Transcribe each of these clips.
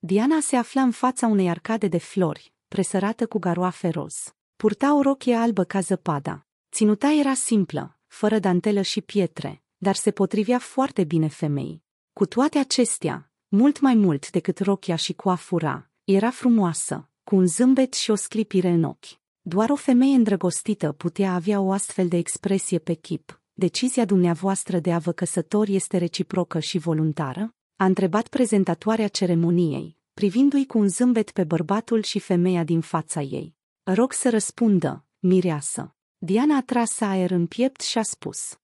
Diana se afla în fața unei arcade de flori, presărată cu garoafe roz. Purta o rochie albă ca zăpada. Ținuta era simplă, fără dantelă și pietre, dar se potrivea foarte bine femeii. Cu toate acestea, mult mai mult decât rochia și coafura, era frumoasă, cu un zâmbet și o sclipire în ochi. Doar o femeie îndrăgostită putea avea o astfel de expresie pe chip. Decizia dumneavoastră de a vă căsători este reciprocă și voluntară? A întrebat prezentatoarea ceremoniei, privindu-i cu un zâmbet pe bărbatul și femeia din fața ei. Rog să răspundă, mireasă. Diana a tras aer în piept și a spus.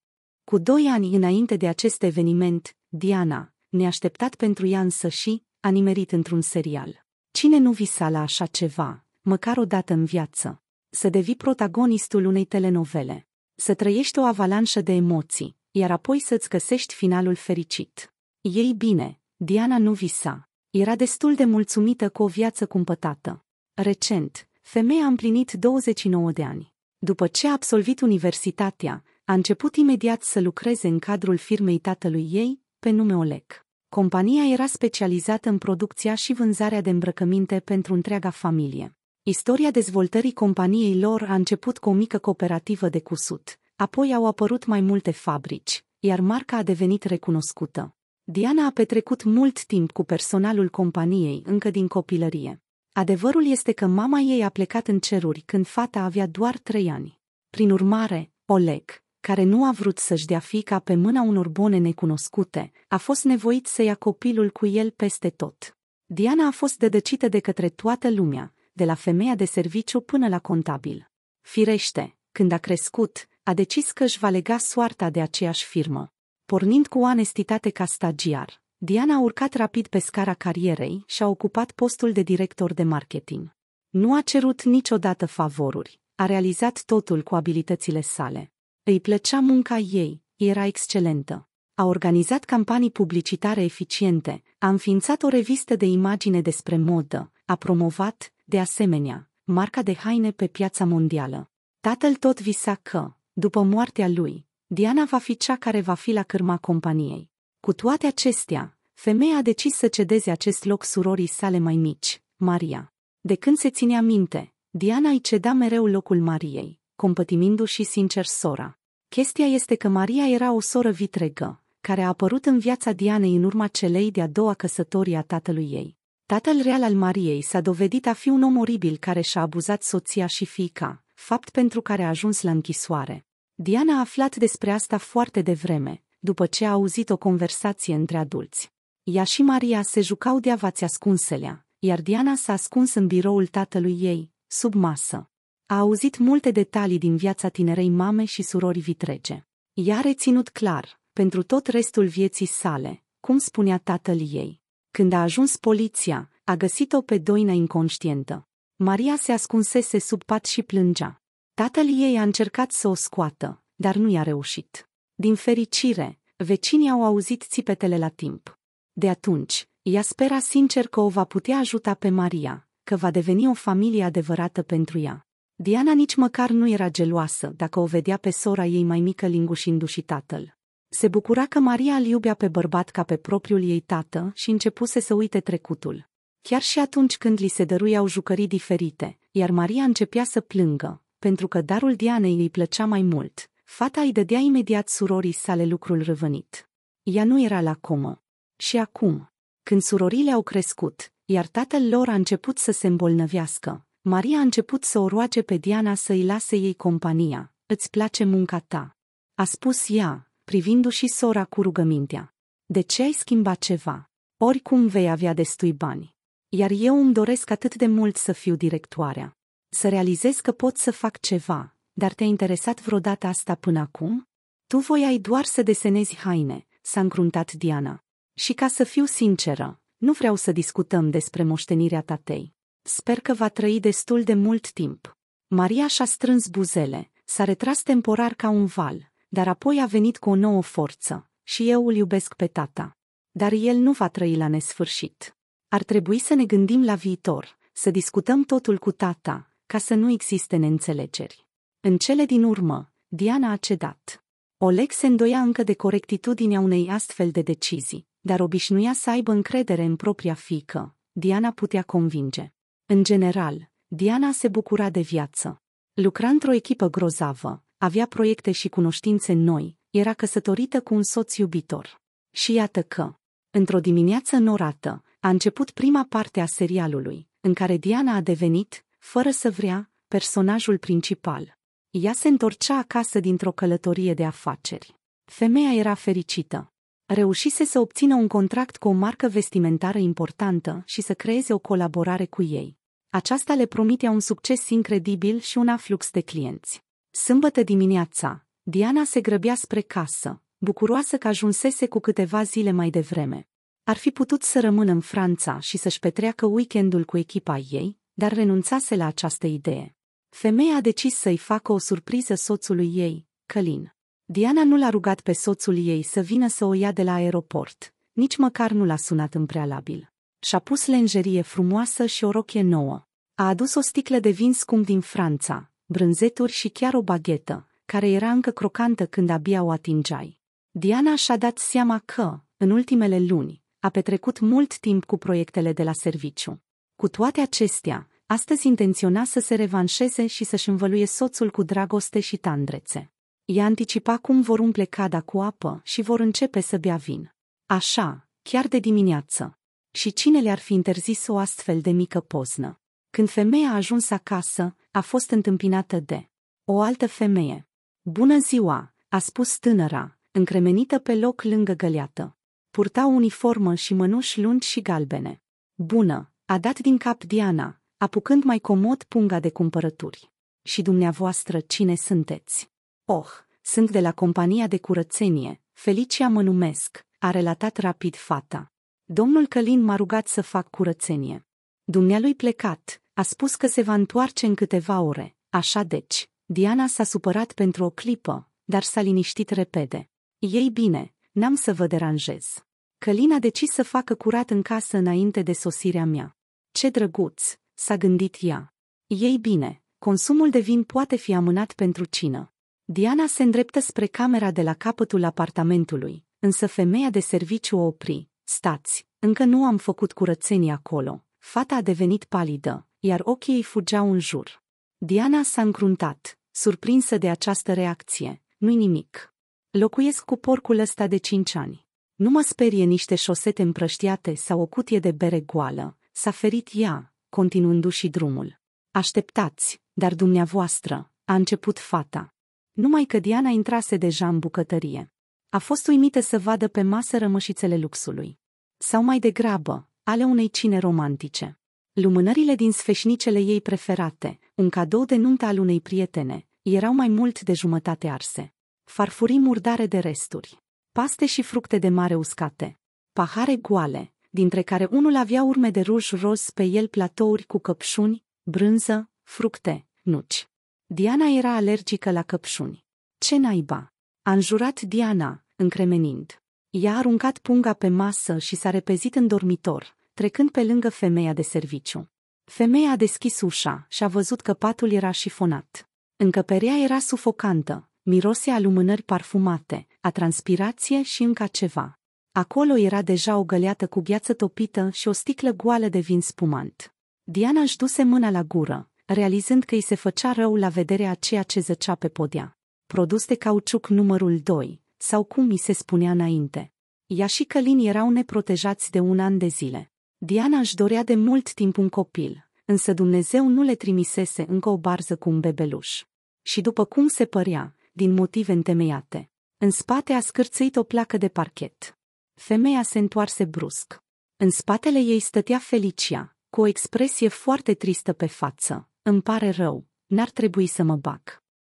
Cu doi ani înainte de acest eveniment, Diana, neașteptat pentru ea însă și, a nimerit într-un serial. Cine nu visa la așa ceva, măcar o dată în viață? Să devii protagonistul unei telenovele. Să trăiești o avalanșă de emoții, iar apoi să-ți găsești finalul fericit. Ei bine, Diana nu visa. Era destul de mulțumită cu o viață cumpătată. Recent, femeia a împlinit 29 de ani. După ce a absolvit universitatea, a început imediat să lucreze în cadrul firmei tatălui ei, pe nume Olec. Compania era specializată în producția și vânzarea de îmbrăcăminte pentru întreaga familie. Istoria dezvoltării companiei lor a început cu o mică cooperativă de cusut, apoi au apărut mai multe fabrici, iar marca a devenit recunoscută. Diana a petrecut mult timp cu personalul companiei încă din copilărie. Adevărul este că mama ei a plecat în ceruri când fata avea doar trei ani. Prin urmare, Oleg, care nu a vrut să-și dea fica pe mâna unor bune necunoscute, a fost nevoit să ia copilul cu el peste tot. Diana a fost dedăcită de către toată lumea, de la femeia de serviciu până la contabil. Firește, când a crescut, a decis că își va lega soarta de aceeași firmă. Pornind cu onestitate ca stagiar, Diana a urcat rapid pe scara carierei și a ocupat postul de director de marketing. Nu a cerut niciodată favoruri, a realizat totul cu abilitățile sale. Îi plăcea munca ei, era excelentă. A organizat campanii publicitare eficiente, a înființat o revistă de imagine despre modă, a promovat, de asemenea, marca de haine pe piața mondială. Tatăl tot visa că, după moartea lui, Diana va fi cea care va fi la cârma companiei. Cu toate acestea, femeia a decis să cedeze acest loc surorii sale mai mici, Maria. De când se ținea minte, Diana îi ceda mereu locul Mariei, compătimindu-și sincer sora. Chestia este că Maria era o soră vitregă, care a apărut în viața Dianei în urma celei de-a doua căsătorie a tatălui ei. Tatăl real al Mariei s-a dovedit a fi un om oribil care și-a abuzat soția și fiica, fapt pentru care a ajuns la închisoare. Diana a aflat despre asta foarte devreme, după ce a auzit o conversație între adulți. Ea și Maria se jucau de avați ascunselea, iar Diana s-a ascuns în biroul tatălui ei, sub masă. A auzit multe detalii din viața tinerei mame și surorii vitrege. Ea a reținut clar, pentru tot restul vieții sale, cum spunea tatăl ei. Când a ajuns poliția, a găsit-o pe Doina inconștientă. Maria se ascunsese sub pat și plângea. Tatăl ei a încercat să o scoată, dar nu i-a reușit. Din fericire, vecinii au auzit țipetele la timp. De atunci, ea spera sincer că o va putea ajuta pe Maria, că va deveni o familie adevărată pentru ea. Diana nici măcar nu era geloasă dacă o vedea pe sora ei mai mică lingușindu și tatăl. Se bucura că Maria îl iubea pe bărbat ca pe propriul ei tată și începuse să uite trecutul. Chiar și atunci când li se dăruiau jucării diferite, iar Maria începea să plângă, pentru că darul Dianei îi plăcea mai mult. Fata îi dădea imediat surorii sale lucrul răvănit. Ea nu era la comă. Și acum, când surorile au crescut, iar tatăl lor a început să se îmbolnăvească, Maria a început să o roage pe Diana să-i lase ei compania. Îți place munca ta. A spus ea, privindu-și sora cu rugămintea. De ce ai schimbat ceva? Oricum vei avea destui bani. Iar eu îmi doresc atât de mult să fiu directoarea să realizezi că pot să fac ceva, dar te-a interesat vreodată asta până acum? Tu voiai doar să desenezi haine, s-a încruntat Diana. Și ca să fiu sinceră, nu vreau să discutăm despre moștenirea tatei. Sper că va trăi destul de mult timp. Maria și-a strâns buzele, s-a retras temporar ca un val, dar apoi a venit cu o nouă forță. Și eu îl iubesc pe tata. Dar el nu va trăi la nesfârșit. Ar trebui să ne gândim la viitor, să discutăm totul cu tata, ca să nu existe neînțelegeri. În cele din urmă, Diana a cedat. Oleg se îndoia încă de corectitudinea unei astfel de decizii, dar obișnuia să aibă încredere în propria fică. Diana putea convinge. În general, Diana se bucura de viață. Lucra într-o echipă grozavă, avea proiecte și cunoștințe noi, era căsătorită cu un soț iubitor. Și iată că, într-o dimineață norată, a început prima parte a serialului, în care Diana a devenit fără să vrea, personajul principal. Ea se întorcea acasă dintr-o călătorie de afaceri. Femeia era fericită. Reușise să obțină un contract cu o marcă vestimentară importantă și să creeze o colaborare cu ei. Aceasta le promitea un succes incredibil și un aflux de clienți. Sâmbătă dimineața, Diana se grăbea spre casă, bucuroasă că ajunsese cu câteva zile mai devreme. Ar fi putut să rămână în Franța și să-și petreacă weekendul cu echipa ei, dar renunțase la această idee. Femeia a decis să-i facă o surpriză soțului ei, Călin. Diana nu l-a rugat pe soțul ei să vină să o ia de la aeroport, nici măcar nu l-a sunat în prealabil. Și-a pus lenjerie frumoasă și o rochie nouă. A adus o sticlă de vin scump din Franța, brânzeturi și chiar o baghetă, care era încă crocantă când abia o atingeai. Diana și-a dat seama că, în ultimele luni, a petrecut mult timp cu proiectele de la serviciu. Cu toate acestea, astăzi intenționa să se revanșeze și să-și învăluie soțul cu dragoste și tandrețe. Ea anticipa cum vor umple cada cu apă și vor începe să bea vin. Așa, chiar de dimineață. Și cine le-ar fi interzis o astfel de mică poznă? Când femeia a ajuns acasă, a fost întâmpinată de o altă femeie. Bună ziua, a spus tânăra, încremenită pe loc lângă găleată. Purta uniformă și mănuși lungi și galbene. Bună, a dat din cap Diana, apucând mai comod punga de cumpărături. Și dumneavoastră cine sunteți? Oh, sunt de la compania de curățenie, Felicia mă numesc, a relatat rapid fata. Domnul Călin m-a rugat să fac curățenie. Dumnealui plecat, a spus că se va întoarce în câteva ore, așa deci, Diana s-a supărat pentru o clipă, dar s-a liniștit repede. Ei bine, n-am să vă deranjez. Călin a decis să facă curat în casă înainte de sosirea mea. Ce drăguț, s-a gândit ea. Ei bine, consumul de vin poate fi amânat pentru cină. Diana se îndreptă spre camera de la capătul apartamentului, însă femeia de serviciu o opri. Stați, încă nu am făcut curățenie acolo. Fata a devenit palidă, iar ochii ei fugeau în jur. Diana s-a încruntat, surprinsă de această reacție. Nu-i nimic. Locuiesc cu porcul ăsta de cinci ani. Nu mă sperie niște șosete împrăștiate sau o cutie de bere goală, s-a ferit ea, continuându-și drumul. Așteptați, dar dumneavoastră, a început fata. Numai că Diana intrase deja în bucătărie. A fost uimită să vadă pe masă rămășițele luxului. Sau mai degrabă, ale unei cine romantice. Lumânările din sfeșnicele ei preferate, un cadou de nuntă al unei prietene, erau mai mult de jumătate arse. Farfurii murdare de resturi paste și fructe de mare uscate. Pahare goale, dintre care unul avea urme de ruj roz pe el platouri cu căpșuni, brânză, fructe, nuci. Diana era alergică la căpșuni. Ce naiba! A înjurat Diana, încremenind. Ea a aruncat punga pe masă și s-a repezit în dormitor, trecând pe lângă femeia de serviciu. Femeia a deschis ușa și a văzut că patul era șifonat. Încăperea era sufocantă, mirosea lumânări parfumate, a transpirație și încă ceva. Acolo era deja o găleată cu gheață topită și o sticlă goală de vin spumant. Diana își duse mâna la gură, realizând că îi se făcea rău la vederea ceea ce zăcea pe podea. Produs de cauciuc numărul 2, sau cum mi se spunea înainte. Ea și Călin erau neprotejați de un an de zile. Diana își dorea de mult timp un copil, însă Dumnezeu nu le trimisese încă o barză cu un bebeluș. Și după cum se părea, din motive întemeiate, în spate a scârțâit o placă de parchet. Femeia se întoarse brusc. În spatele ei stătea Felicia, cu o expresie foarte tristă pe față. Îmi pare rău, n-ar trebui să mă bag.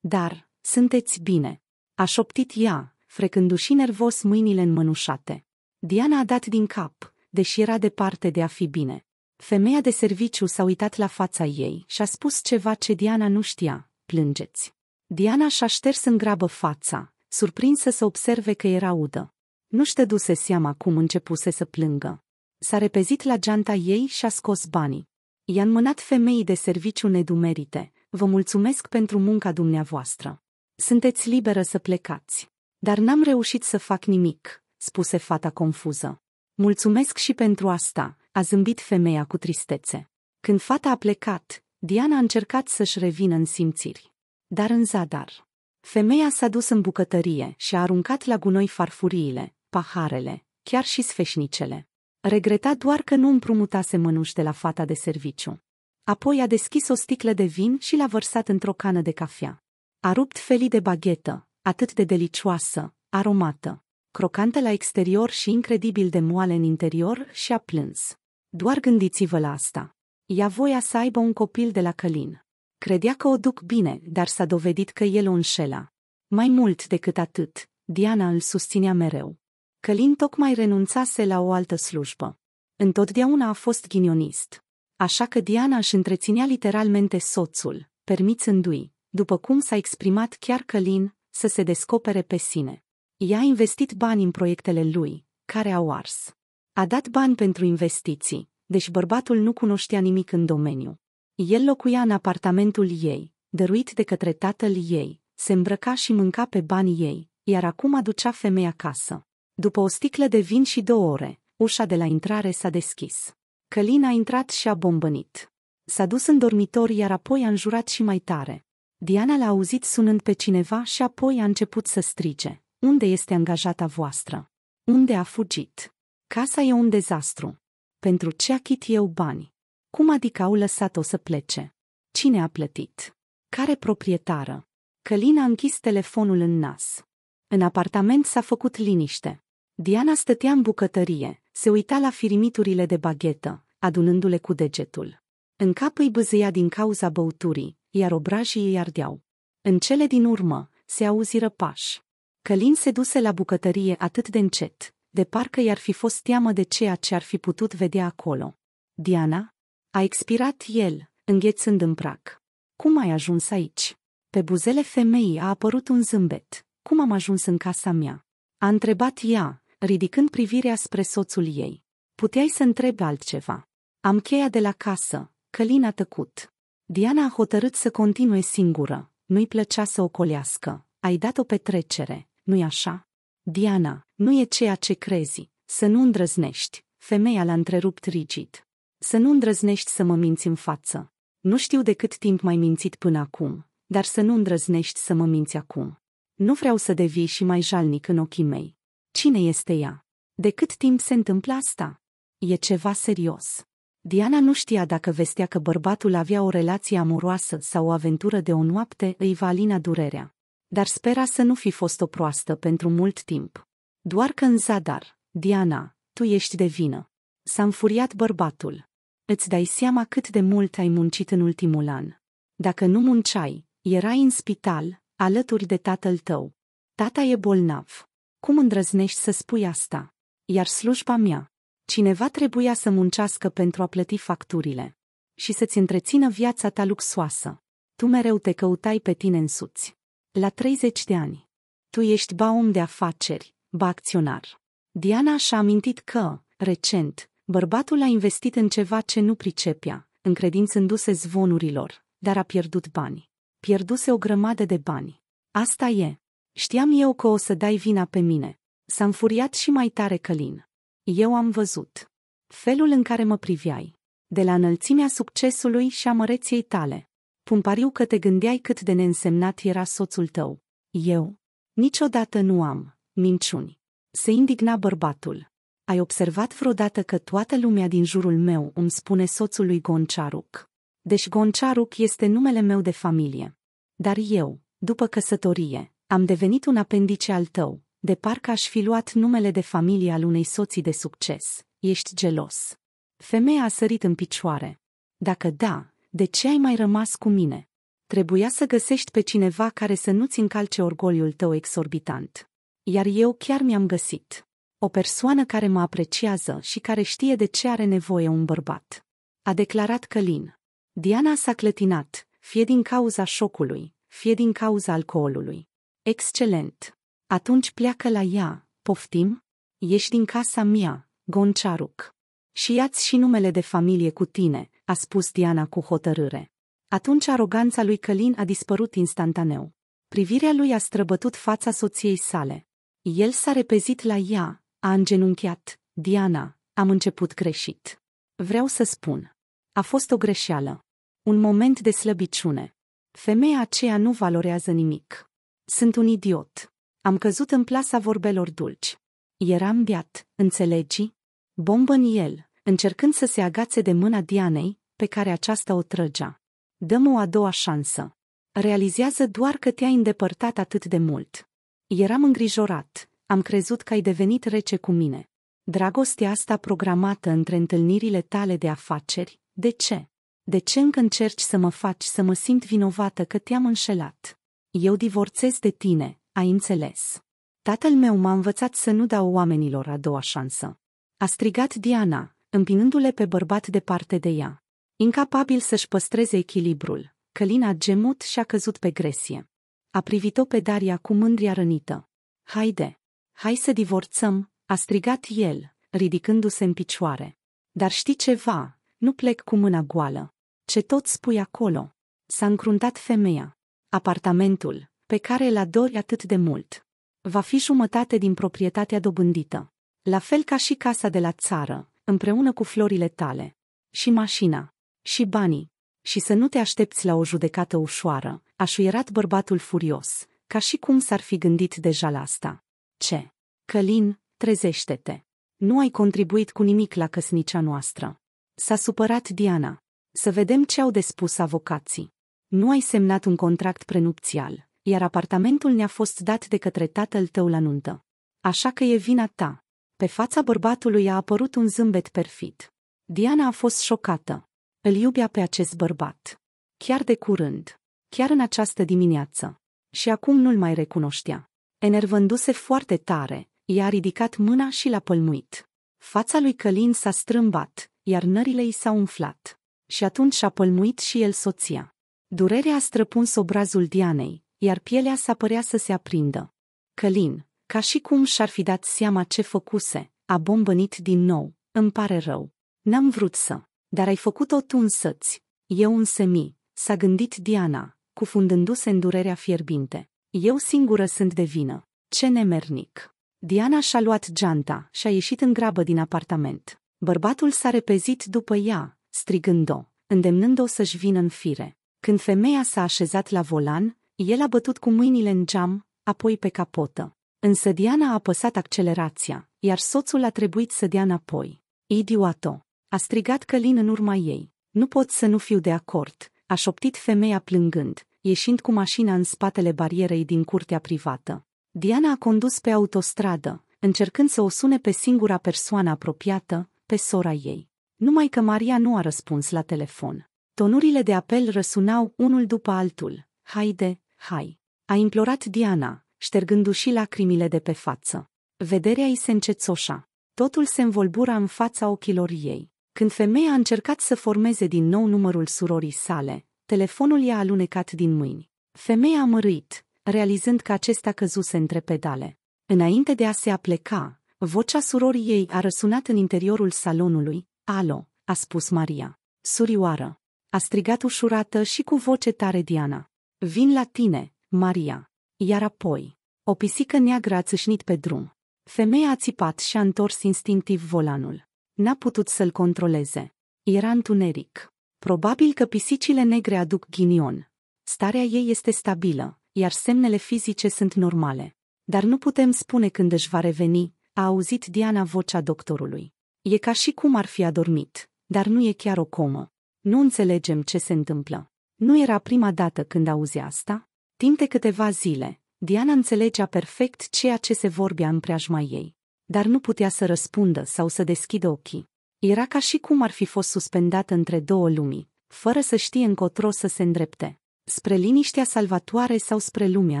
Dar, sunteți bine. A șoptit ea, frecându-și nervos mâinile înmănușate. Diana a dat din cap, deși era departe de a fi bine. Femeia de serviciu s-a uitat la fața ei și a spus ceva ce Diana nu știa, plângeți. Diana și-a șters în grabă fața, surprinsă să observe că era udă. Nu șteduse seama cum începuse să plângă. S-a repezit la geanta ei și a scos banii. I-a înmânat femeii de serviciu nedumerite. Vă mulțumesc pentru munca dumneavoastră. Sunteți liberă să plecați. Dar n-am reușit să fac nimic, spuse fata confuză. Mulțumesc și pentru asta, a zâmbit femeia cu tristețe. Când fata a plecat, Diana a încercat să-și revină în simțiri. Dar în zadar. Femeia s-a dus în bucătărie și a aruncat la gunoi farfuriile, paharele, chiar și sfeșnicele. Regreta doar că nu împrumutase mânuși de la fata de serviciu. Apoi a deschis o sticlă de vin și l-a vărsat într-o cană de cafea. A rupt felii de baghetă, atât de delicioasă, aromată, crocantă la exterior și incredibil de moale în interior și a plâns. Doar gândiți-vă la asta. Ea voia să aibă un copil de la Călin. Credea că o duc bine, dar s-a dovedit că el o înșela. Mai mult decât atât, Diana îl susținea mereu. Călin tocmai renunțase la o altă slujbă. Întotdeauna a fost ghinionist. Așa că Diana își întreținea literalmente soțul, permițându-i, după cum s-a exprimat chiar Călin, să se descopere pe sine. Ea a investit bani în proiectele lui, care au ars. A dat bani pentru investiții, deși bărbatul nu cunoștea nimic în domeniu. El locuia în apartamentul ei, dăruit de către tatăl ei, se îmbrăca și mânca pe banii ei, iar acum aducea femeia acasă. După o sticlă de vin și două ore, ușa de la intrare s-a deschis. Călin a intrat și a bombănit. S-a dus în dormitor, iar apoi a înjurat și mai tare. Diana l-a auzit sunând pe cineva și apoi a început să strige. Unde este angajata voastră? Unde a fugit? Casa e un dezastru. Pentru ce achit eu bani? Cum adică au lăsat-o să plece? Cine a plătit? Care proprietară? Călin a închis telefonul în nas. În apartament s-a făcut liniște. Diana stătea în bucătărie, se uita la firimiturile de baghetă, adunându-le cu degetul. În cap îi bâzâia din cauza băuturii, iar obrajii îi ardeau. În cele din urmă, se auzi pași. Călin se duse la bucătărie atât de încet, de parcă i-ar fi fost teamă de ceea ce ar fi putut vedea acolo. Diana, a expirat el, înghețând în prac. Cum ai ajuns aici? Pe buzele femeii a apărut un zâmbet. Cum am ajuns în casa mea? A întrebat ea, ridicând privirea spre soțul ei. Puteai să întrebi altceva. Am cheia de la casă, Călin a tăcut. Diana a hotărât să continue singură. Nu-i plăcea să o colească. Ai dat o petrecere, nu-i așa? Diana, nu e ceea ce crezi, să nu îndrăznești. Femeia l-a întrerupt rigid. Să nu îndrăznești să mă minți în față. Nu știu de cât timp mai mințit până acum, dar să nu îndrăznești să mă minți acum. Nu vreau să devii și mai jalnic în ochii mei. Cine este ea? De cât timp se întâmplă asta? E ceva serios. Diana nu știa dacă vestea că bărbatul avea o relație amoroasă sau o aventură de o noapte îi va alina durerea. Dar spera să nu fi fost o proastă pentru mult timp. Doar că în zadar, Diana, tu ești de vină. S-a înfuriat bărbatul îți dai seama cât de mult ai muncit în ultimul an. Dacă nu munceai, erai în spital, alături de tatăl tău. Tata e bolnav. Cum îndrăznești să spui asta? Iar slujba mea. Cineva trebuia să muncească pentru a plăti facturile și să-ți întrețină viața ta luxoasă. Tu mereu te căutai pe tine însuți. La 30 de ani. Tu ești ba om de afaceri, ba acționar. Diana și-a amintit că, recent, Bărbatul a investit în ceva ce nu pricepea, încredințându-se zvonurilor, dar a pierdut bani. Pierduse o grămadă de bani. Asta e. Știam eu că o să dai vina pe mine. S-a înfuriat și mai tare Călin. Eu am văzut. Felul în care mă priveai. De la înălțimea succesului și a măreției tale. Pun pariu că te gândeai cât de neînsemnat era soțul tău. Eu. Niciodată nu am. Minciuni. Se indigna bărbatul. Ai observat vreodată că toată lumea din jurul meu îmi spune soțului Gonciaruc. Deci Gonciaruc este numele meu de familie. Dar eu, după căsătorie, am devenit un apendice al tău, de parcă aș fi luat numele de familie al unei soții de succes. Ești gelos. Femeia a sărit în picioare. Dacă da, de ce ai mai rămas cu mine? Trebuia să găsești pe cineva care să nu-ți încalce orgoliul tău exorbitant. Iar eu chiar mi-am găsit. O persoană care mă apreciază și care știe de ce are nevoie un bărbat. A declarat Călin. Diana s-a clătinat, fie din cauza șocului, fie din cauza alcoolului. Excelent! Atunci pleacă la ea, poftim? Ești din casa mea, Gonciaruc. Și ia-ți și numele de familie cu tine, a spus Diana cu hotărâre. Atunci aroganța lui Călin a dispărut instantaneu. Privirea lui a străbătut fața soției sale. El s-a repezit la ea, a îngenunchiat, Diana, am început greșit. Vreau să spun. A fost o greșeală. Un moment de slăbiciune. Femeia aceea nu valorează nimic. Sunt un idiot. Am căzut în plasa vorbelor dulci. Eram biat, înțelegi? Bombă în el, încercând să se agațe de mâna Dianei, pe care aceasta o trăgea. Dăm o a doua șansă. Realizează doar că te-ai îndepărtat atât de mult. Eram îngrijorat, am crezut că ai devenit rece cu mine. Dragostea asta programată între întâlnirile tale de afaceri, de ce? De ce încă încerci să mă faci să mă simt vinovată că te-am înșelat? Eu divorțez de tine, ai înțeles. Tatăl meu m-a învățat să nu dau oamenilor a doua șansă. A strigat Diana, împinându-le pe bărbat departe de ea. Incapabil să-și păstreze echilibrul, Călina a gemut și a căzut pe gresie. A privit-o pe Daria cu mândria rănită. Haide! Hai să divorțăm, a strigat el, ridicându-se în picioare. Dar știi ceva, nu plec cu mâna goală. Ce tot spui acolo? S-a încruntat femeia. Apartamentul, pe care îl adori atât de mult, va fi jumătate din proprietatea dobândită. La fel ca și casa de la țară, împreună cu florile tale. Și mașina. Și banii. Și să nu te aștepți la o judecată ușoară, a șuierat bărbatul furios, ca și cum s-ar fi gândit deja la asta. Ce? Călin, trezește-te. Nu ai contribuit cu nimic la căsnicia noastră. S-a supărat Diana. Să vedem ce au de spus avocații. Nu ai semnat un contract prenupțial, iar apartamentul ne-a fost dat de către tatăl tău la nuntă. Așa că e vina ta. Pe fața bărbatului a apărut un zâmbet perfid. Diana a fost șocată. Îl iubea pe acest bărbat. Chiar de curând. Chiar în această dimineață. Și acum nu-l mai recunoștea. Enervându-se foarte tare, i-a ridicat mâna și l-a pălmuit. Fața lui Călin s-a strâmbat, iar nările i s-au umflat. Și atunci și-a pălmuit și el soția. Durerea a străpuns obrazul Dianei, iar pielea s-a părea să se aprindă. Călin, ca și cum și-ar fi dat seama ce făcuse, a bombănit din nou. Îmi pare rău. N-am vrut să. Dar ai făcut-o tu însăți. Eu însemi, s-a gândit Diana, cufundându-se în durerea fierbinte. Eu singură sunt de vină. Ce nemernic! Diana și-a luat geanta și a ieșit în grabă din apartament. Bărbatul s-a repezit după ea, strigând-o, îndemnând-o să-și vină în fire. Când femeia s-a așezat la volan, el a bătut cu mâinile în geam, apoi pe capotă. Însă Diana a apăsat accelerația, iar soțul a trebuit să dea înapoi. Idioto! A strigat Călin în urma ei. Nu pot să nu fiu de acord, a șoptit femeia plângând, ieșind cu mașina în spatele barierei din curtea privată. Diana a condus pe autostradă, încercând să o sune pe singura persoană apropiată, pe sora ei. Numai că Maria nu a răspuns la telefon. Tonurile de apel răsunau unul după altul. Haide, hai! A implorat Diana, ștergându-și lacrimile de pe față. Vederea îi se încețoșa. Totul se învolbura în fața ochilor ei. Când femeia a încercat să formeze din nou numărul surorii sale, telefonul i-a alunecat din mâini. Femeia a mărit, realizând că acesta căzuse între pedale. Înainte de a se apleca, vocea surorii ei a răsunat în interiorul salonului. Alo, a spus Maria. Surioară. A strigat ușurată și cu voce tare Diana. Vin la tine, Maria. Iar apoi, o pisică neagră a țâșnit pe drum. Femeia a țipat și a întors instinctiv volanul. N-a putut să-l controleze. Era întuneric. Probabil că pisicile negre aduc ghinion. Starea ei este stabilă, iar semnele fizice sunt normale. Dar nu putem spune când își va reveni, a auzit Diana vocea doctorului. E ca și cum ar fi adormit, dar nu e chiar o comă. Nu înțelegem ce se întâmplă. Nu era prima dată când auzi asta? Timp de câteva zile, Diana înțelegea perfect ceea ce se vorbea în preajma ei, dar nu putea să răspundă sau să deschidă ochii. Era ca și cum ar fi fost suspendat între două lumii, fără să știe încotro să se îndrepte, spre liniștea salvatoare sau spre lumea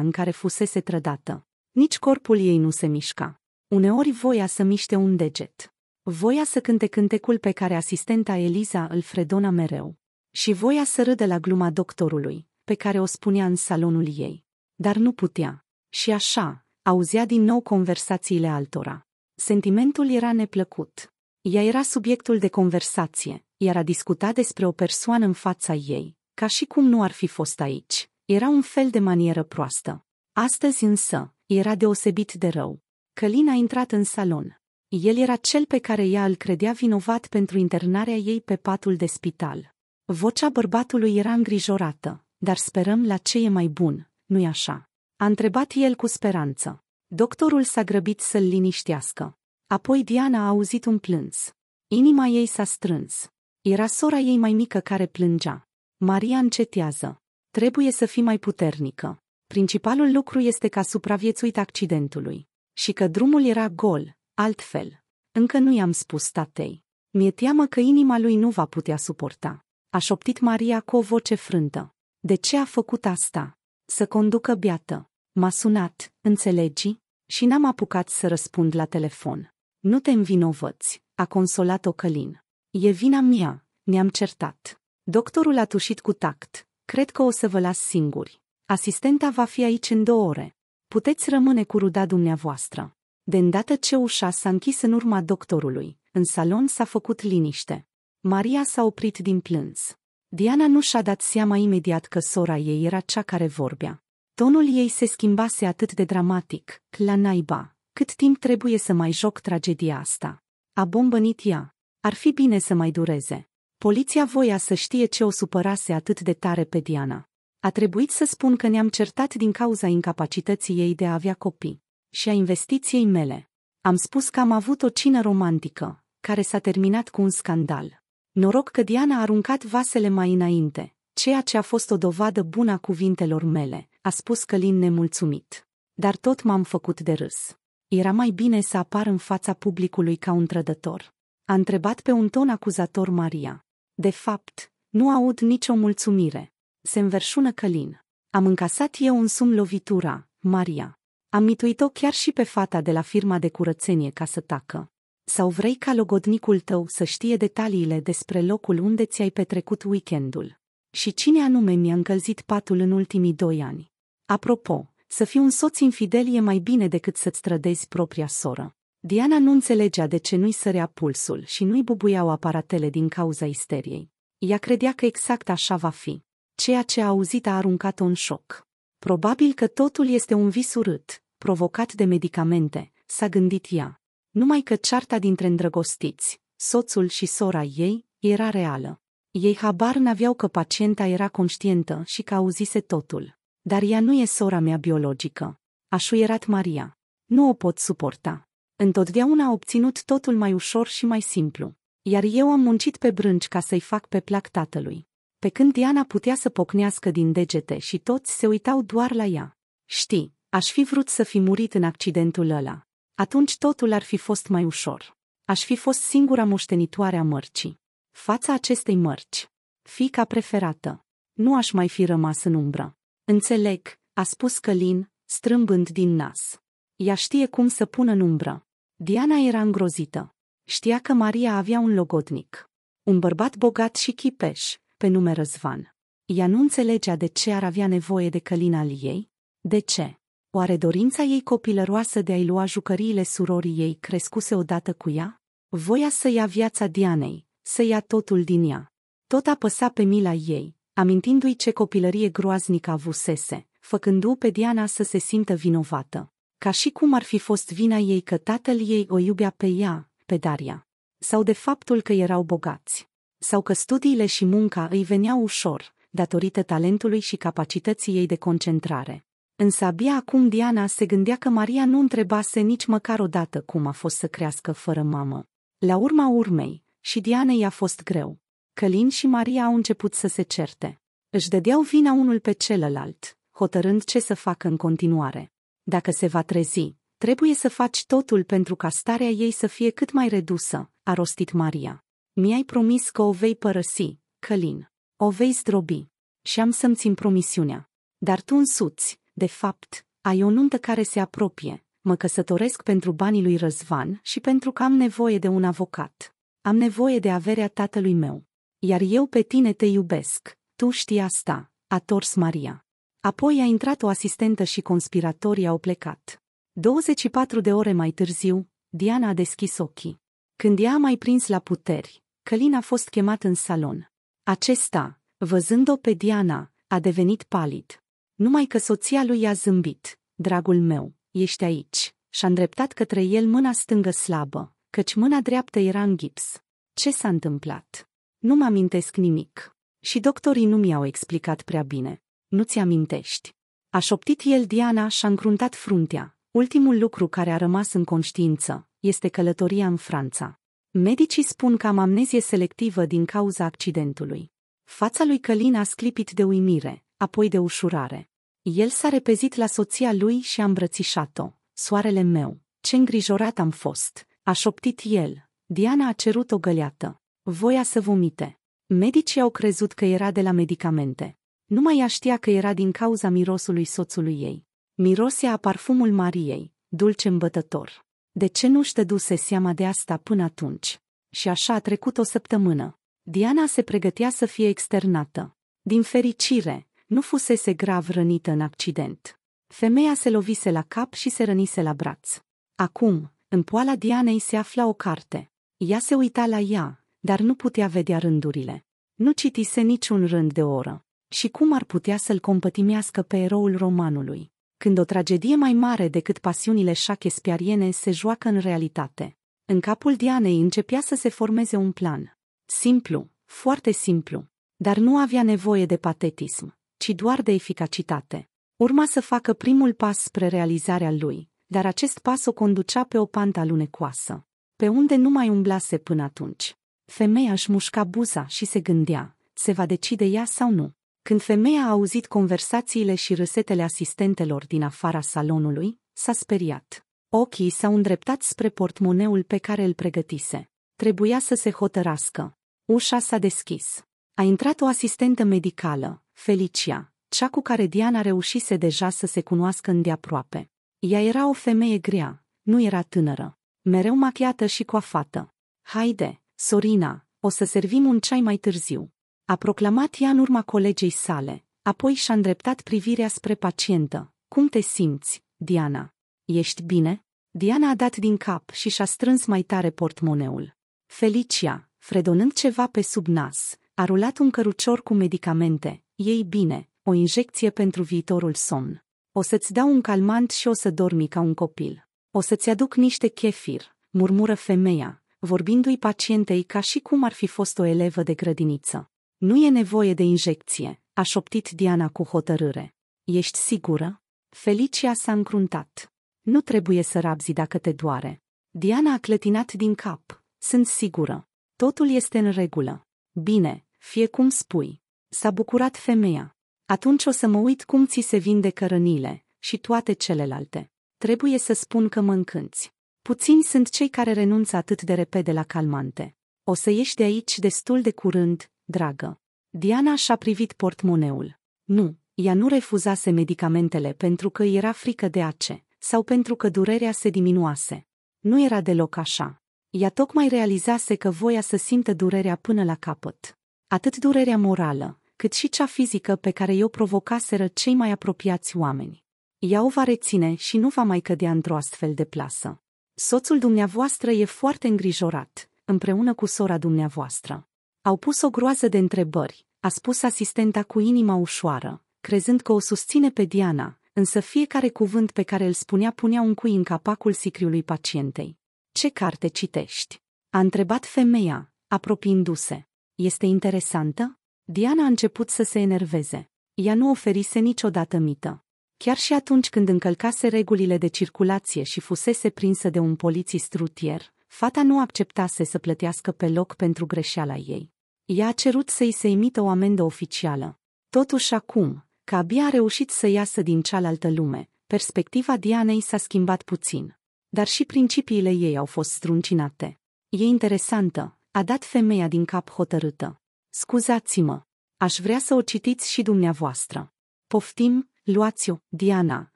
în care fusese trădată. Nici corpul ei nu se mișca. Uneori voia să miște un deget. Voia să cânte cântecul pe care asistenta Eliza îl fredona mereu. Și voia să râdă la gluma doctorului, pe care o spunea în salonul ei. Dar nu putea. Și așa, auzea din nou conversațiile altora. Sentimentul era neplăcut. Ea era subiectul de conversație, iar a discuta despre o persoană în fața ei, ca și cum nu ar fi fost aici, era un fel de manieră proastă. Astăzi însă, era deosebit de rău. Călin a intrat în salon. El era cel pe care ea îl credea vinovat pentru internarea ei pe patul de spital. Vocea bărbatului era îngrijorată, dar sperăm la ce e mai bun, nu-i așa? A întrebat el cu speranță. Doctorul s-a grăbit să-l liniștească. Apoi Diana a auzit un plâns. Inima ei s-a strâns. Era sora ei mai mică care plângea. Maria încetează. Trebuie să fii mai puternică. Principalul lucru este că a supraviețuit accidentului. Și că drumul era gol, altfel. Încă nu i-am spus tatei. Mi-e teamă că inima lui nu va putea suporta. A șoptit Maria cu o voce frântă. De ce a făcut asta? Să conducă biată. M-a sunat, înțelegi? Și n-am apucat să răspund la telefon. Nu te învinovăți, a consolat-o Călin. E vina mea, ne-am certat. Doctorul a tușit cu tact. Cred că o să vă las singuri. Asistenta va fi aici în două ore. Puteți rămâne cu ruda dumneavoastră. De îndată ce ușa s-a închis în urma doctorului, în salon s-a făcut liniște. Maria s-a oprit din plâns. Diana nu și-a dat seama imediat că sora ei era cea care vorbea. Tonul ei se schimbase atât de dramatic, la naiba, cât timp trebuie să mai joc tragedia asta? A bombănit ea. Ar fi bine să mai dureze. Poliția voia să știe ce o supărase atât de tare pe Diana. A trebuit să spun că ne-am certat din cauza incapacității ei de a avea copii și a investiției mele. Am spus că am avut o cină romantică, care s-a terminat cu un scandal. Noroc că Diana a aruncat vasele mai înainte, ceea ce a fost o dovadă bună a cuvintelor mele, a spus Călin nemulțumit. Dar tot m-am făcut de râs. Era mai bine să apar în fața publicului ca un trădător. A întrebat pe un ton acuzator Maria. De fapt, nu aud nicio mulțumire. Se înverșună Călin. Am încasat eu sum lovitura, Maria. Am mituit-o chiar și pe fata de la firma de curățenie ca să tacă. Sau vrei ca logodnicul tău să știe detaliile despre locul unde ți-ai petrecut weekendul? Și cine anume mi-a încălzit patul în ultimii doi ani? Apropo, să fii un soț infidel e mai bine decât să-ți trădezi propria soră. Diana nu înțelegea de ce nu-i sărea pulsul și nu-i bubuiau aparatele din cauza isteriei. Ea credea că exact așa va fi. Ceea ce a auzit a aruncat-o în șoc. Probabil că totul este un vis urât, provocat de medicamente, s-a gândit ea. Numai că cearta dintre îndrăgostiți, soțul și sora ei, era reală. Ei habar n-aveau că pacienta era conștientă și că auzise totul. Dar ea nu e sora mea biologică. A șuierat Maria. Nu o pot suporta. Întotdeauna a obținut totul mai ușor și mai simplu. Iar eu am muncit pe brânci ca să-i fac pe plac tatălui. Pe când Diana putea să pocnească din degete și toți se uitau doar la ea. Știi, aș fi vrut să fi murit în accidentul ăla. Atunci totul ar fi fost mai ușor. Aș fi fost singura moștenitoare a mărcii. Fața acestei mărci. Fica preferată. Nu aș mai fi rămas în umbră. Înțeleg, a spus Călin, strâmbând din nas. Ea știe cum să pună în umbră. Diana era îngrozită. Știa că Maria avea un logodnic. Un bărbat bogat și chipeș, pe nume Răzvan. Ea nu înțelegea de ce ar avea nevoie de Călin al ei. De ce? Oare dorința ei copilăroasă de a-i lua jucăriile surorii ei crescuse odată cu ea? Voia să ia viața Dianei, să ia totul din ea. Tot apăsa pe mila ei, amintindu-i ce copilărie groaznică avusese, făcându-o pe Diana să se simtă vinovată. Ca și cum ar fi fost vina ei că tatăl ei o iubea pe ea, pe Daria. Sau de faptul că erau bogați. Sau că studiile și munca îi veneau ușor, datorită talentului și capacității ei de concentrare. Însă abia acum Diana se gândea că Maria nu întrebase nici măcar odată cum a fost să crească fără mamă. La urma urmei, și Diana i-a fost greu. Călin și Maria au început să se certe. Își dădeau vina unul pe celălalt, hotărând ce să facă în continuare. Dacă se va trezi, trebuie să faci totul pentru ca starea ei să fie cât mai redusă, a rostit Maria. Mi-ai promis că o vei părăsi, Călin. O vei zdrobi. Și am să-mi țin promisiunea. Dar tu însuți, de fapt, ai o nuntă care se apropie. Mă căsătoresc pentru banii lui Răzvan și pentru că am nevoie de un avocat. Am nevoie de averea tatălui meu iar eu pe tine te iubesc, tu știi asta, a tors Maria. Apoi a intrat o asistentă și conspiratorii au plecat. 24 de ore mai târziu, Diana a deschis ochii. Când ea a mai prins la puteri, Călin a fost chemat în salon. Acesta, văzând-o pe Diana, a devenit palid. Numai că soția lui i-a zâmbit. Dragul meu, ești aici. Și-a îndreptat către el mâna stângă slabă, căci mâna dreaptă era în gips. Ce s-a întâmplat? Nu-mi amintesc nimic. Și doctorii nu mi-au explicat prea bine. Nu-ți amintești. A șoptit el Diana și-a încruntat fruntea. Ultimul lucru care a rămas în conștiință este călătoria în Franța. Medicii spun că am amnezie selectivă din cauza accidentului. Fața lui Călin a sclipit de uimire, apoi de ușurare. El s-a repezit la soția lui și a îmbrățișat-o. Soarele meu, ce îngrijorat am fost, a șoptit el. Diana a cerut o găleată. Voia să vomite. Medicii au crezut că era de la medicamente. Nu mai ea știa că era din cauza mirosului soțului ei. Mirosea a parfumul Mariei, dulce îmbătător. De ce nu-și dăduse seama de asta până atunci? Și așa a trecut o săptămână. Diana se pregătea să fie externată. Din fericire, nu fusese grav rănită în accident. Femeia se lovise la cap și se rănise la braț. Acum, în poala Dianei se afla o carte. Ea se uita la ea, dar nu putea vedea rândurile. Nu citise niciun rând de oră. Și cum ar putea să-l compătimească pe eroul romanului? Când o tragedie mai mare decât pasiunile șachespiariene se joacă în realitate. În capul Dianei începea să se formeze un plan. Simplu, foarte simplu. Dar nu avea nevoie de patetism, ci doar de eficacitate. Urma să facă primul pas spre realizarea lui, dar acest pas o conducea pe o pantă alunecoasă, pe unde nu mai umblase până atunci. Femeia își mușca buza și se gândea, se va decide ea sau nu. Când femeia a auzit conversațiile și râsetele asistentelor din afara salonului, s-a speriat. Ochii s-au îndreptat spre portmoneul pe care îl pregătise. Trebuia să se hotărască. Ușa s-a deschis. A intrat o asistentă medicală, Felicia, cea cu care Diana reușise deja să se cunoască îndeaproape. Ea era o femeie grea, nu era tânără, mereu machiată și coafată. Haide, Sorina, o să servim un ceai mai târziu. A proclamat ea în urma colegei sale, apoi și-a îndreptat privirea spre pacientă. Cum te simți, Diana? Ești bine? Diana a dat din cap și și-a strâns mai tare portmoneul. Felicia, fredonând ceva pe sub nas, a rulat un cărucior cu medicamente. Ei bine, o injecție pentru viitorul somn. O să-ți dau un calmant și o să dormi ca un copil. O să-ți aduc niște chefir, murmură femeia, vorbindu-i pacientei ca și cum ar fi fost o elevă de grădiniță. Nu e nevoie de injecție, a șoptit Diana cu hotărâre. Ești sigură? Felicia s-a încruntat. Nu trebuie să rabzi dacă te doare. Diana a clătinat din cap. Sunt sigură. Totul este în regulă. Bine, fie cum spui. S-a bucurat femeia. Atunci o să mă uit cum ți se vindecă rănile și toate celelalte. Trebuie să spun că mă încânți. Puțini sunt cei care renunță atât de repede la calmante. O să ieși de aici destul de curând, dragă. Diana și-a privit portmoneul. Nu, ea nu refuzase medicamentele pentru că era frică de ace sau pentru că durerea se diminuase. Nu era deloc așa. Ea tocmai realizase că voia să simtă durerea până la capăt. Atât durerea morală, cât și cea fizică pe care i-o provocaseră cei mai apropiați oameni. Ea o va reține și nu va mai cădea într-o astfel de plasă. Soțul dumneavoastră e foarte îngrijorat, împreună cu sora dumneavoastră. Au pus o groază de întrebări, a spus asistenta cu inima ușoară, crezând că o susține pe Diana, însă fiecare cuvânt pe care îl spunea punea un cui în capacul sicriului pacientei. Ce carte citești? A întrebat femeia, apropiindu-se. Este interesantă? Diana a început să se enerveze. Ea nu oferise niciodată mită. Chiar și atunci când încălcase regulile de circulație și fusese prinsă de un polițist rutier, fata nu acceptase să plătească pe loc pentru greșeala ei. Ea a cerut să-i se imită o amendă oficială. Totuși acum, că abia a reușit să iasă din cealaltă lume, perspectiva Dianei s-a schimbat puțin. Dar și principiile ei au fost struncinate. E interesantă, a dat femeia din cap hotărâtă. Scuzați-mă, aș vrea să o citiți și dumneavoastră. Poftim, Luați-o, Diana,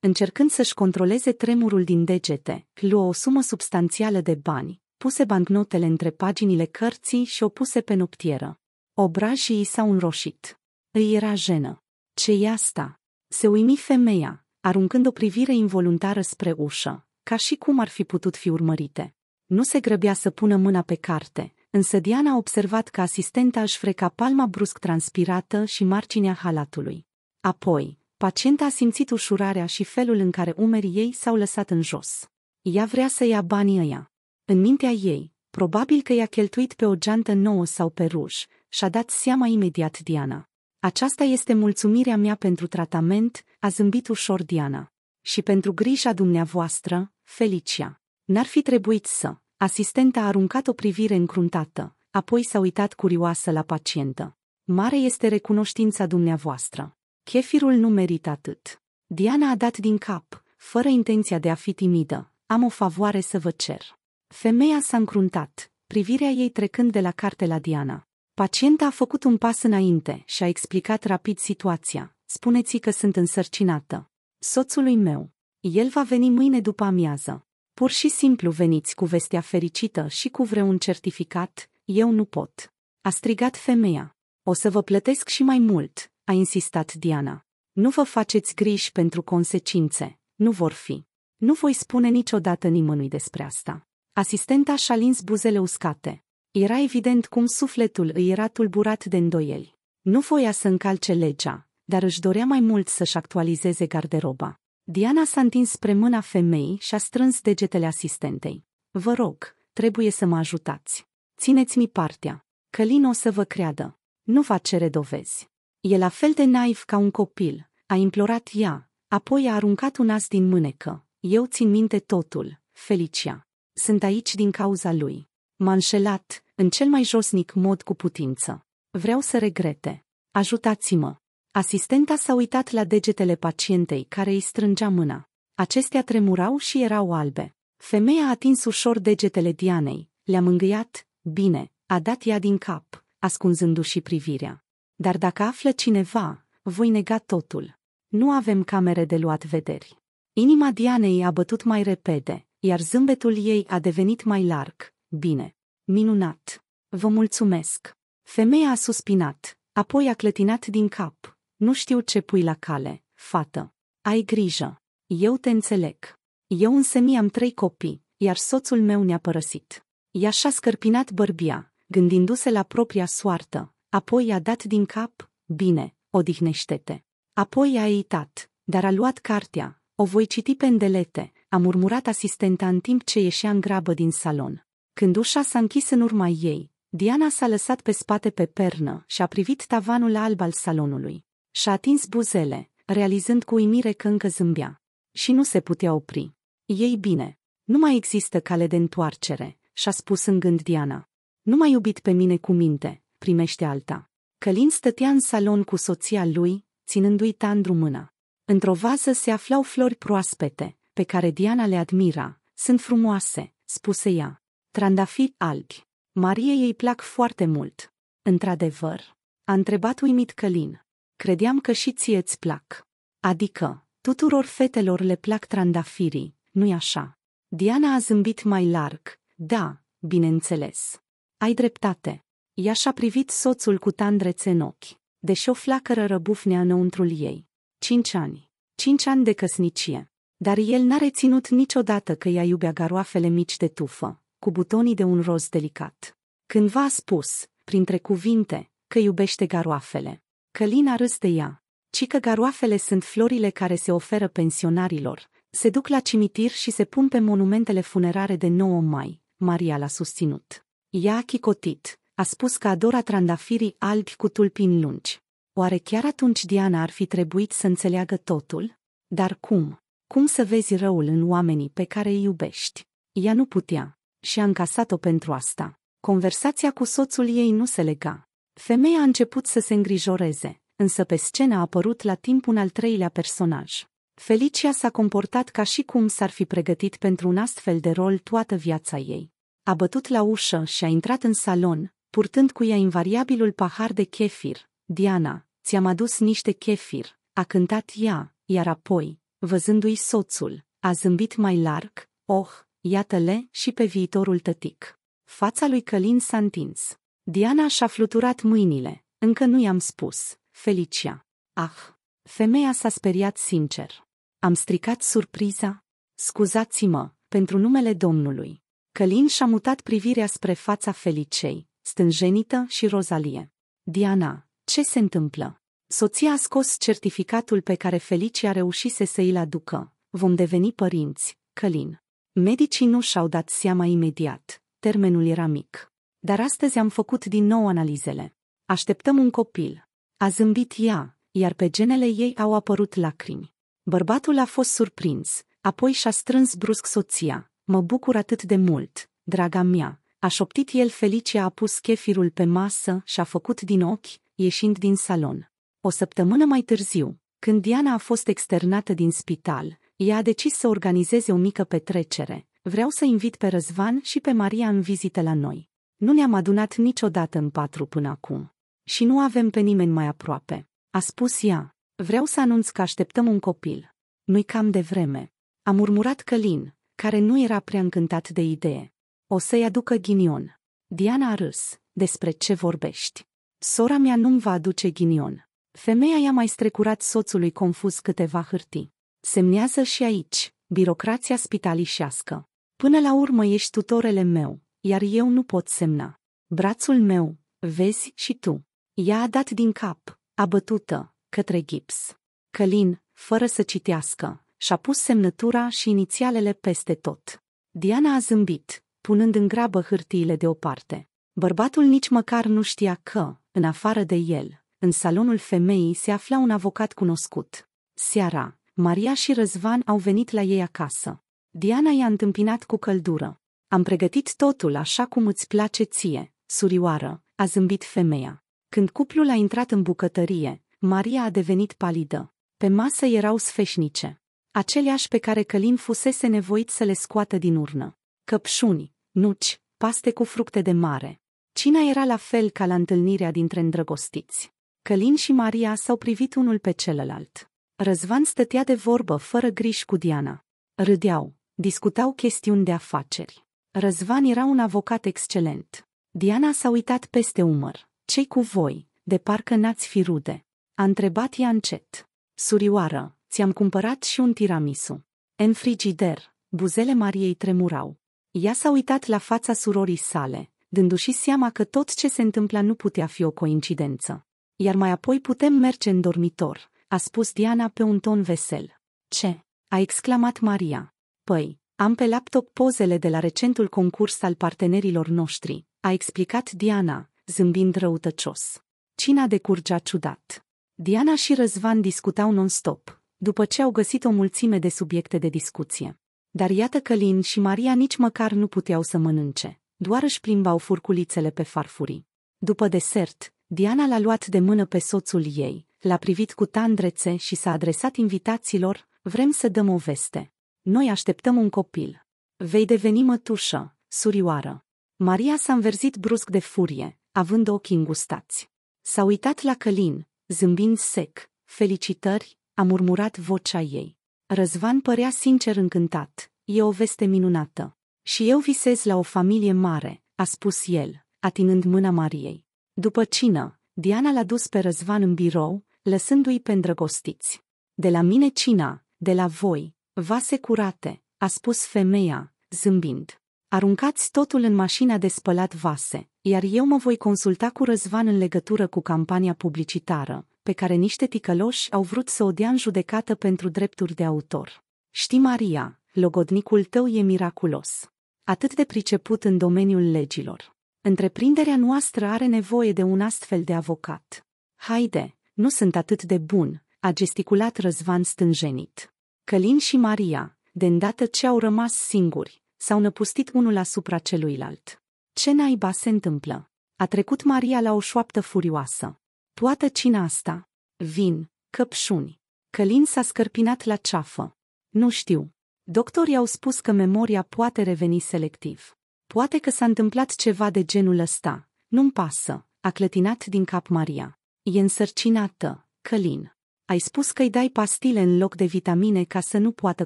încercând să-și controleze tremurul din degete, luă o sumă substanțială de bani, puse bancnotele între paginile cărții și o puse pe noptieră. Obrajii s-au înroșit. Îi era jenă. ce asta? Se uimi femeia, aruncând o privire involuntară spre ușă, ca și cum ar fi putut fi urmărite. Nu se grăbea să pună mâna pe carte, însă Diana a observat că asistenta își freca palma brusc transpirată și marginea halatului. Apoi, Pacienta a simțit ușurarea și felul în care umerii ei s-au lăsat în jos. Ea vrea să ia banii ăia. În mintea ei, probabil că i-a cheltuit pe o geantă nouă sau pe ruș și-a dat seama imediat Diana. Aceasta este mulțumirea mea pentru tratament, a zâmbit ușor Diana. Și pentru grija dumneavoastră, Felicia. N-ar fi trebuit să. Asistenta a aruncat o privire încruntată, apoi s-a uitat curioasă la pacientă. Mare este recunoștința dumneavoastră. Chefirul nu merită atât. Diana a dat din cap, fără intenția de a fi timidă. Am o favoare să vă cer. Femeia s-a încruntat, privirea ei trecând de la carte la Diana. Pacienta a făcut un pas înainte și a explicat rapid situația. Spuneți că sunt însărcinată. Soțului meu. El va veni mâine după amiază. Pur și simplu veniți cu vestea fericită și cu vreun certificat, eu nu pot. A strigat femeia. O să vă plătesc și mai mult, a insistat Diana. Nu vă faceți griji pentru consecințe, nu vor fi. Nu voi spune niciodată nimănui despre asta. Asistenta și-a lins buzele uscate. Era evident cum sufletul îi era tulburat de îndoieli. Nu voia să încalce legea, dar își dorea mai mult să-și actualizeze garderoba. Diana s-a întins spre mâna femeii și a strâns degetele asistentei. Vă rog, trebuie să mă ajutați. Țineți-mi partea. Călin o să vă creadă. Nu va cere dovezi. E la fel de naiv ca un copil, a implorat ea, apoi a aruncat un as din mânecă. Eu țin minte totul, Felicia. Sunt aici din cauza lui. M-a înșelat, în cel mai josnic mod cu putință. Vreau să regrete. Ajutați-mă. Asistenta s-a uitat la degetele pacientei care îi strângea mâna. Acestea tremurau și erau albe. Femeia a atins ușor degetele Dianei, le-a mângâiat, bine, a dat ea din cap, ascunzându-și privirea. Dar dacă află cineva, voi nega totul. Nu avem camere de luat vederi. Inima Dianei a bătut mai repede, iar zâmbetul ei a devenit mai larg. Bine. Minunat. Vă mulțumesc. Femeia a suspinat, apoi a clătinat din cap. Nu știu ce pui la cale, fată. Ai grijă. Eu te înțeleg. Eu însă mi-am trei copii, iar soțul meu ne-a părăsit. Ea și-a scărpinat bărbia, gândindu-se la propria soartă, Apoi a dat din cap, bine, odihnește-te. Apoi a eitat, dar a luat cartea, o voi citi pe îndelete, a murmurat asistenta în timp ce ieșea în grabă din salon. Când ușa s-a închis în urma ei, Diana s-a lăsat pe spate pe pernă și a privit tavanul alb al salonului. Și-a atins buzele, realizând cu uimire că încă zâmbea. Și nu se putea opri. Ei bine, nu mai există cale de întoarcere, și-a spus în gând Diana. Nu m-a iubit pe mine cu minte, primește alta. Călin stătea în salon cu soția lui, ținându-i tandru mâna. Într-o vasă se aflau flori proaspete, pe care Diana le admira. Sunt frumoase, spuse ea. Trandafiri albi. Marie îi plac foarte mult. Într-adevăr, a întrebat uimit Călin. Credeam că și ție îți plac. Adică, tuturor fetelor le plac trandafirii, nu-i așa? Diana a zâmbit mai larg. Da, bineînțeles. Ai dreptate. Ea și-a privit soțul cu tandrețe în ochi, deși o flacără răbufnea înăuntrul ei. Cinci ani. Cinci ani de căsnicie. Dar el n-a reținut niciodată că ea iubea garoafele mici de tufă, cu butonii de un roz delicat. Când v a spus, printre cuvinte, că iubește garoafele. Călin a râs de ea, ci că garoafele sunt florile care se oferă pensionarilor, se duc la cimitir și se pun pe monumentele funerare de 9 mai, Maria l-a susținut. Ea a chicotit, a spus că adora trandafirii albi cu tulpini lungi. Oare chiar atunci Diana ar fi trebuit să înțeleagă totul? Dar cum? Cum să vezi răul în oamenii pe care îi iubești? Ea nu putea și a încasat-o pentru asta. Conversația cu soțul ei nu se lega. Femeia a început să se îngrijoreze, însă pe scenă a apărut la timp un al treilea personaj. Felicia s-a comportat ca și cum s-ar fi pregătit pentru un astfel de rol toată viața ei. A bătut la ușă și a intrat în salon, purtând cu ea invariabilul pahar de chefir. Diana, ți-am adus niște chefir, a cântat ea, iar apoi, văzându-i soțul, a zâmbit mai larg, oh, iată-le și pe viitorul tătic. Fața lui Călin s-a întins. Diana și-a fluturat mâinile, încă nu i-am spus, Felicia. Ah! Femeia s-a speriat sincer. Am stricat surpriza? Scuzați-mă, pentru numele Domnului. Călin și-a mutat privirea spre fața Felicei, stânjenită și Rozalie. Diana, ce se întâmplă? Soția a scos certificatul pe care Felicia reușise să îl aducă. Vom deveni părinți, Călin. Medicii nu și-au dat seama imediat. Termenul era mic. Dar astăzi am făcut din nou analizele. Așteptăm un copil. A zâmbit ea, iar pe genele ei au apărut lacrimi. Bărbatul a fost surprins, apoi și-a strâns brusc soția. Mă bucur atât de mult, draga mea, a șoptit el Felicia a pus chefirul pe masă și a făcut din ochi, ieșind din salon. O săptămână mai târziu, când Diana a fost externată din spital, ea a decis să organizeze o mică petrecere. Vreau să invit pe Răzvan și pe Maria în vizită la noi. Nu ne-am adunat niciodată în patru până acum. Și nu avem pe nimeni mai aproape. A spus ea. Vreau să anunț că așteptăm un copil. Nu-i cam de vreme. A murmurat Călin, care nu era prea încântat de idee. O să-i aducă ghinion. Diana a râs. Despre ce vorbești? Sora mea nu-mi va aduce ghinion. Femeia i-a mai strecurat soțului confuz câteva hârtii. Semnează și aici, birocrația spitalișească. Până la urmă ești tutorele meu, iar eu nu pot semna. Brațul meu, vezi și tu. Ea a dat din cap, abătută, către gips. Călin, fără să citească, și-a pus semnătura și inițialele peste tot. Diana a zâmbit, punând în grabă hârtiile deoparte. Bărbatul nici măcar nu știa că, în afară de el, în salonul femeii se afla un avocat cunoscut. Seara, Maria și Răzvan au venit la ei acasă. Diana i-a întâmpinat cu căldură. Am pregătit totul așa cum îți place ție, surioară, a zâmbit femeia. Când cuplul a intrat în bucătărie, Maria a devenit palidă. Pe masă erau sfeșnice. Aceleași pe care Călin fusese nevoit să le scoată din urnă. Căpșuni, nuci, paste cu fructe de mare. Cina era la fel ca la întâlnirea dintre îndrăgostiți. Călin și Maria s-au privit unul pe celălalt. Răzvan stătea de vorbă fără griji cu Diana. Râdeau, discutau chestiuni de afaceri. Răzvan era un avocat excelent. Diana s-a uitat peste umăr. Cei cu voi, de parcă n-ați fi rude. A întrebat ea încet. Surioară, ți-am cumpărat și un tiramisu. În frigider, buzele Mariei tremurau. Ea s-a uitat la fața surorii sale, dându-și seama că tot ce se întâmpla nu putea fi o coincidență. Iar mai apoi putem merge în dormitor, a spus Diana pe un ton vesel. Ce? a exclamat Maria. Păi, am pe laptop pozele de la recentul concurs al partenerilor noștri, a explicat Diana, zâmbind răutăcios. Cina decurgea ciudat. Diana și Răzvan discutau non-stop, după ce au găsit o mulțime de subiecte de discuție. Dar iată că Lin și Maria nici măcar nu puteau să mănânce, doar își plimbau furculițele pe farfurii. După desert, Diana l-a luat de mână pe soțul ei, l-a privit cu tandrețe și s-a adresat invitaților, vrem să dăm o veste. Noi așteptăm un copil. Vei deveni mătușă, surioară. Maria s-a înverzit brusc de furie, având ochii îngustați. S-a uitat la Călin, zâmbind sec, felicitări, a murmurat vocea ei. Răzvan părea sincer încântat. E o veste minunată. Și eu visez la o familie mare, a spus el, atinând mâna Mariei. După cină, Diana l-a dus pe Răzvan în birou, lăsându-i pe îndrăgostiți. De la mine cina, de la voi, vase curate, a spus femeia, zâmbind. Aruncați totul în mașina de spălat vase, iar eu mă voi consulta cu Răzvan în legătură cu campania publicitară, pe care niște ticăloși au vrut să o dea în judecată pentru drepturi de autor. Știi, Maria, logodnicul tău e miraculos. Atât de priceput în domeniul legilor. Întreprinderea noastră are nevoie de un astfel de avocat. Haide, nu sunt atât de bun, a gesticulat Răzvan stânjenit. Călin și Maria, de îndată ce au rămas singuri, s-au năpustit unul asupra celuilalt. Ce naiba se întâmplă? A trecut Maria la o șoaptă furioasă. Toată cina asta. Vin, căpșuni. Călin s-a scărpinat la ceafă. Nu știu. Doctorii au spus că memoria poate reveni selectiv. Poate că s-a întâmplat ceva de genul ăsta. Nu-mi pasă, a clătinat din cap Maria. E însărcinată, Călin. Ai spus că-i dai pastile în loc de vitamine ca să nu poată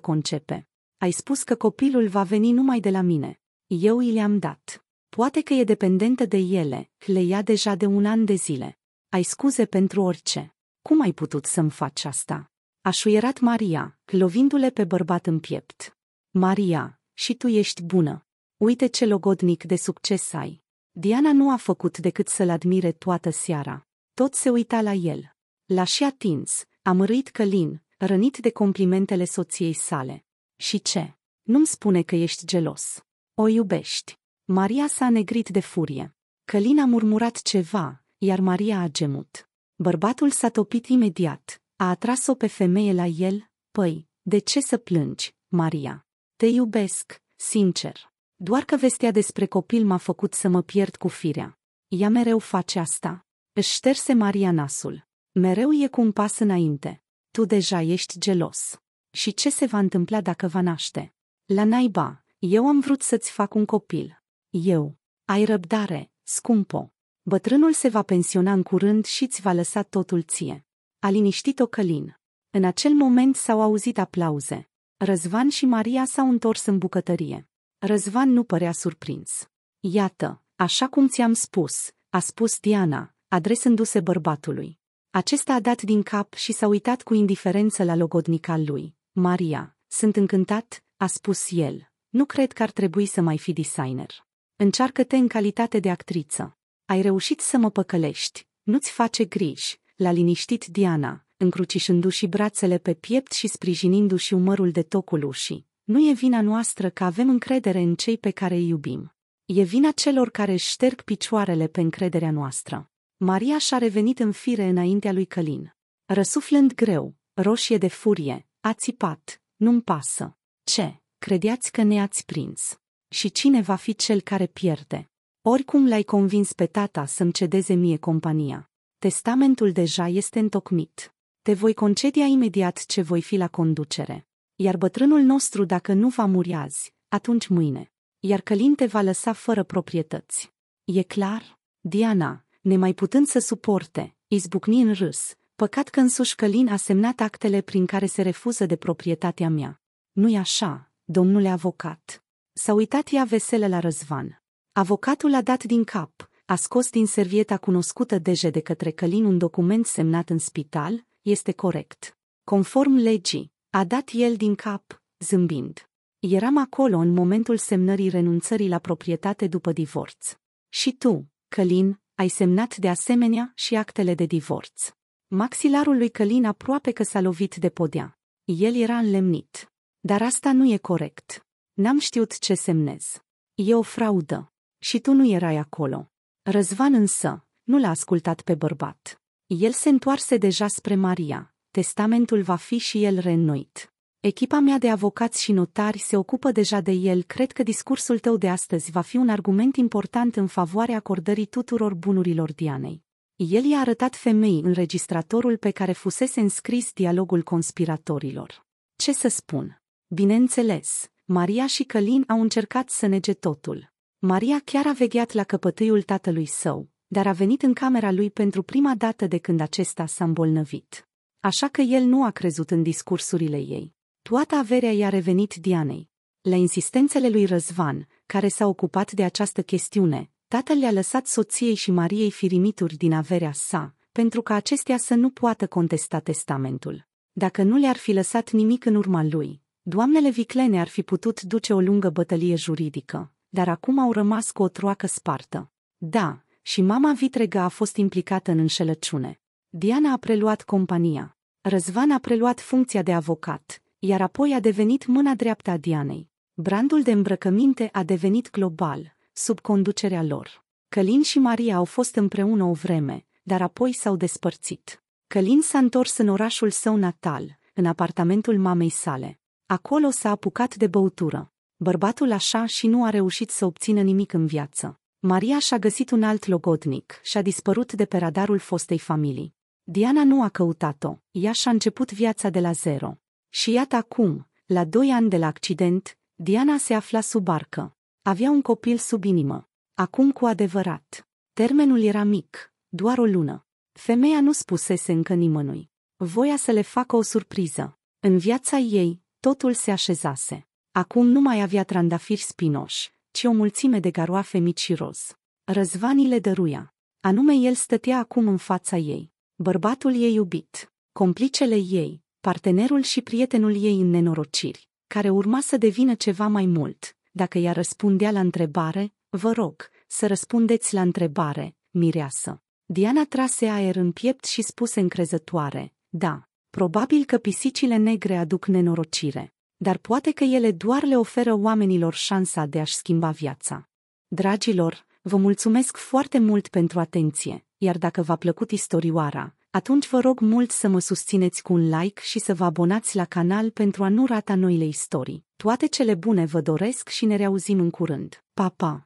concepe. Ai spus că copilul va veni numai de la mine. Eu i le-am dat. Poate că e dependentă de ele, le ia deja de un an de zile. Ai scuze pentru orice. Cum ai putut să-mi faci asta? A șuierat Maria, lovindu-le pe bărbat în piept. Maria, și tu ești bună. Uite ce logodnic de succes ai. Diana nu a făcut decât să-l admire toată seara. Tot se uita la el. L-a și atins, a mărâit Călin, rănit de complimentele soției sale. Și ce? Nu-mi spune că ești gelos. O iubești. Maria s-a negrit de furie. Călin a murmurat ceva, iar Maria a gemut. Bărbatul s-a topit imediat, a atras-o pe femeie la el, păi, de ce să plângi, Maria? Te iubesc, sincer. Doar că vestea despre copil m-a făcut să mă pierd cu firea. Ea mereu face asta. Își șterse Maria nasul. Mereu e cu un pas înainte. Tu deja ești gelos. Și ce se va întâmpla dacă va naște? La naiba, eu am vrut să-ți fac un copil. Eu. Ai răbdare, scumpo. Bătrânul se va pensiona în curând și ți va lăsa totul ție. A liniștit-o Călin. În acel moment s-au auzit aplauze. Răzvan și Maria s-au întors în bucătărie. Răzvan nu părea surprins. Iată, așa cum ți-am spus, a spus Diana, adresându-se bărbatului. Acesta a dat din cap și s-a uitat cu indiferență la logodnica lui. Maria, sunt încântat, a spus el. Nu cred că ar trebui să mai fi designer. Încearcă-te în calitate de actriță. Ai reușit să mă păcălești, nu-ți face griji, l-a liniștit Diana, încrucișându-și brațele pe piept și sprijinindu-și umărul de tocul ușii. Nu e vina noastră că avem încredere în cei pe care îi iubim. E vina celor care își șterg picioarele pe încrederea noastră. Maria și-a revenit în fire înaintea lui Călin. Răsuflând greu, roșie de furie, a țipat, nu-mi pasă. Ce, credeați că ne-ați prins? Și cine va fi cel care pierde? Oricum l-ai convins pe tata să-mi cedeze mie compania. Testamentul deja este întocmit. Te voi concedia imediat ce voi fi la conducere. Iar bătrânul nostru dacă nu va muri azi, atunci mâine. Iar Călin te va lăsa fără proprietăți. E clar? Diana, nemai putând să suporte, izbucni în râs. Păcat că însuși Călin a semnat actele prin care se refuză de proprietatea mea. Nu-i așa, domnule avocat. S-a uitat ea veselă la Răzvan. Avocatul a dat din cap, a scos din servieta cunoscută deja de către Călin un document semnat în spital, este corect. Conform legii, a dat el din cap, zâmbind. Eram acolo în momentul semnării renunțării la proprietate după divorț. Și tu, Călin, ai semnat de asemenea și actele de divorț. Maxilarul lui Călin aproape că s-a lovit de podea. El era înlemnit. Dar asta nu e corect. N-am știut ce semnez. E o fraudă. Și tu nu erai acolo. Răzvan însă nu l-a ascultat pe bărbat. El se întoarse deja spre Maria. Testamentul va fi și el reînnoit. Echipa mea de avocați și notari se ocupă deja de el. Cred că discursul tău de astăzi va fi un argument important în favoarea acordării tuturor bunurilor Dianei. El i-a arătat femeii înregistratorul pe care fusese înscris dialogul conspiratorilor. Ce să spun? Bineînțeles, Maria și Călin au încercat să nege totul. Maria chiar a vegheat la căpătâiul tatălui său, dar a venit în camera lui pentru prima dată de când acesta s-a îmbolnăvit. Așa că el nu a crezut în discursurile ei. Toată averea i-a revenit Dianei. La insistențele lui Răzvan, care s-a ocupat de această chestiune, tatăl le-a lăsat soției și Mariei firimituri din averea sa, pentru ca acestea să nu poată contesta testamentul. Dacă nu le-ar fi lăsat nimic în urma lui, doamnele viclene ar fi putut duce o lungă bătălie juridică, dar acum au rămas cu o troacă spartă. Da, și mama vitregă a fost implicată în înșelăciune. Diana a preluat compania. Răzvan a preluat funcția de avocat, iar apoi a devenit mâna dreaptă a Dianei. Brandul de îmbrăcăminte a devenit global, sub conducerea lor. Călin și Maria au fost împreună o vreme, dar apoi s-au despărțit. Călin s-a întors în orașul său natal, în apartamentul mamei sale. Acolo s-a apucat de băutură. Bărbatul așa și nu a reușit să obțină nimic în viață. Maria și-a găsit un alt logodnic și a dispărut de pe radarul fostei familii. Diana nu a căutat-o, ea și-a început viața de la zero. Și iată acum, la doi ani de la accident, Diana se afla sub barcă. Avea un copil sub inimă. Acum cu adevărat. Termenul era mic, doar o lună. Femeia nu spusese încă nimănui. Voia să le facă o surpriză. În viața ei, totul se așezase. Acum nu mai avea trandafiri spinoși, ci o mulțime de garoafe mici și roz. Răzvanile le dăruia. Anume el stătea acum în fața ei. Bărbatul ei iubit, complicele ei, partenerul și prietenul ei în nenorociri, care urma să devină ceva mai mult, dacă ea răspundea la întrebare, vă rog, să răspundeți la întrebare, mireasă. Diana trase aer în piept și spuse încrezătoare, da, probabil că pisicile negre aduc nenorocire. Dar poate că ele doar le oferă oamenilor șansa de a-și schimba viața. Dragilor, vă mulțumesc foarte mult pentru atenție, iar dacă v-a plăcut istorioara, atunci vă rog mult să mă susțineți cu un like și să vă abonați la canal pentru a nu rata noile istorii. Toate cele bune vă doresc și ne reauzim în curând. Pa, pa!